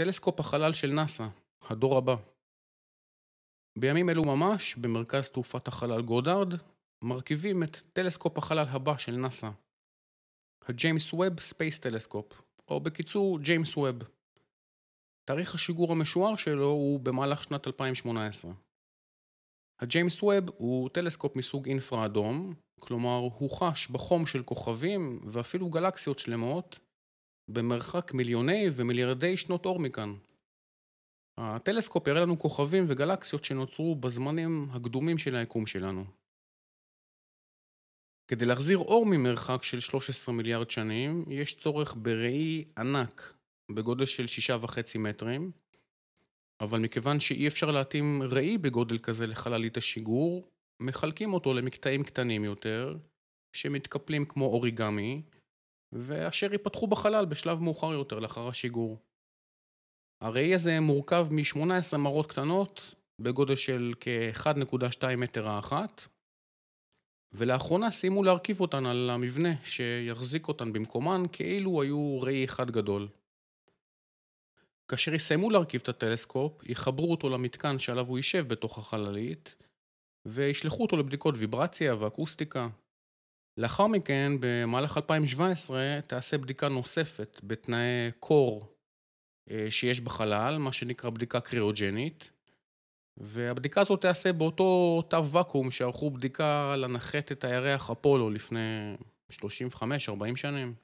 טלסקופ החלל של נאס"א, הדור הבא. בימים אלו ממש, במרכז תעופת החלל גודארד, מרכיבים את טלסקופ החלל הבא של נאס"א, הג'יימס ווב ספייס טלסקופ, או בקיצור ג'יימס ווב. תאריך השיגור המשוער שלו הוא במהלך שנת 2018. הג'יימס ווב הוא טלסקופ מסוג אינפרה אדום, כלומר הוא חש בחום של כוכבים ואפילו גלקסיות שלמות, במרחק מיליוני ומיליארדי שנות אור מכאן. הטלסקופ יראה לנו כוכבים וגלקסיות שנוצרו בזמנים הקדומים של היקום שלנו. כדי להחזיר אור ממרחק של 13 מיליארד שנים, יש צורך בראי ענק בגודל של 6.5 מטרים, אבל מכיוון שאי אפשר להתאים ראי בגודל כזה לחללית השיגור, מחלקים אותו למקטעים קטנים יותר, שמתקפלים כמו אוריגמי, ואשר ייפתחו בחלל בשלב מאוחר יותר לאחר השיגור. הראי הזה מורכב מ-18 מראות קטנות בגודל של כ-1.2 מטר האחת, ולאחרונה סיימו להרכיב אותן על המבנה שיחזיק אותן במקומן כאילו היו ראי אחד גדול. כאשר יסיימו להרכיב את הטלסקופ, יחברו אותו למתקן שעליו הוא יישב בתוך החללית, וישלחו אותו לבדיקות ויברציה ואקוסטיקה, לאחר מכן, במהלך 2017, תעשה בדיקה נוספת בתנאי קור אה, שיש בחלל, מה שנקרא בדיקה קריאוג'נית, והבדיקה הזאת תעשה באותו תא ואקום שערכו בדיקה לנחת את הירח אפולו לפני 35-40 שנים.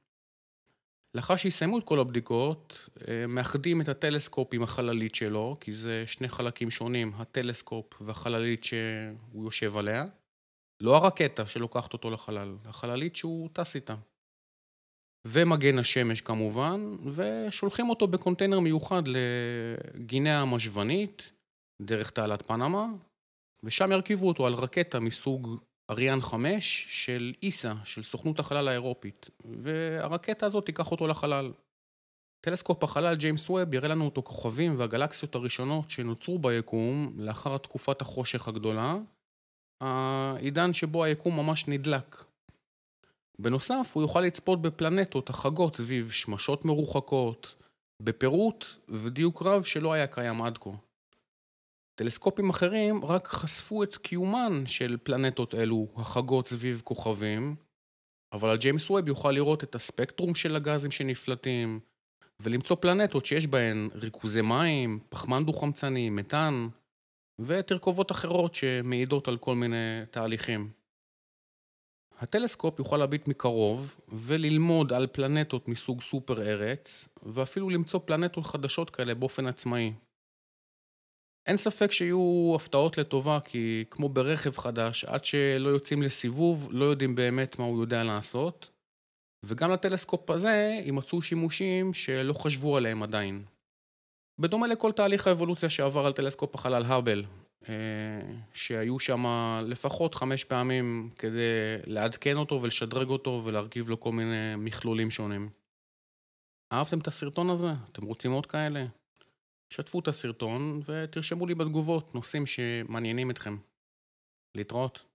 לאחר שיסיימו את כל הבדיקות, אה, מאחדים את הטלסקופ עם החללית שלו, כי זה שני חלקים שונים, הטלסקופ והחללית שהוא יושב עליה. לא הרקטה שלוקחת אותו לחלל, החללית שהוא טס איתה. ומגן השמש כמובן, ושולחים אותו בקונטיינר מיוחד לגינאה המשוונית, דרך תעלת פנמה, ושם ירכיבו אותו על רקטה מסוג אריאן 5 של איסה, של סוכנות החלל האירופית, והרקטה הזאת תיקח אותו לחלל. טלסקופ החלל ג'יימס ווב יראה לנו את הכוכבים והגלקסיות הראשונות שנוצרו ביקום לאחר תקופת החושך הגדולה, העידן שבו היקום ממש נדלק. בנוסף, הוא יוכל לצפות בפלנטות החגות סביב שמשות מרוחקות, בפירוט ודיוק רב שלא היה קיים עד כה. טלסקופים אחרים רק חשפו את קיומן של פלנטות אלו החגות סביב כוכבים, אבל הג'יימס ווב יוכל לראות את הספקטרום של הגזים שנפלטים, ולמצוא פלנטות שיש בהן ריכוזי מים, פחמן דו-חמצני, מתאן, ותרכובות אחרות שמעידות על כל מיני תהליכים. הטלסקופ יוכל להביט מקרוב וללמוד על פלנטות מסוג סופר ארץ, ואפילו למצוא פלנטות חדשות כאלה באופן עצמאי. אין ספק שיהיו הפתעות לטובה, כי כמו ברכב חדש, עד שלא יוצאים לסיבוב, לא יודעים באמת מה הוא יודע לעשות. וגם לטלסקופ הזה יימצאו שימושים שלא חשבו עליהם עדיין. בדומה לכל תהליך האבולוציה שעבר על טלסקופ החלל האבל, אה, שהיו שם לפחות חמש פעמים כדי לעדכן אותו ולשדרג אותו ולהרכיב לו כל מיני מכלולים שונים. אהבתם את הסרטון הזה? אתם רוצים עוד כאלה? שתפו את הסרטון ותרשמו לי בתגובות נושאים שמעניינים אתכם. להתראות.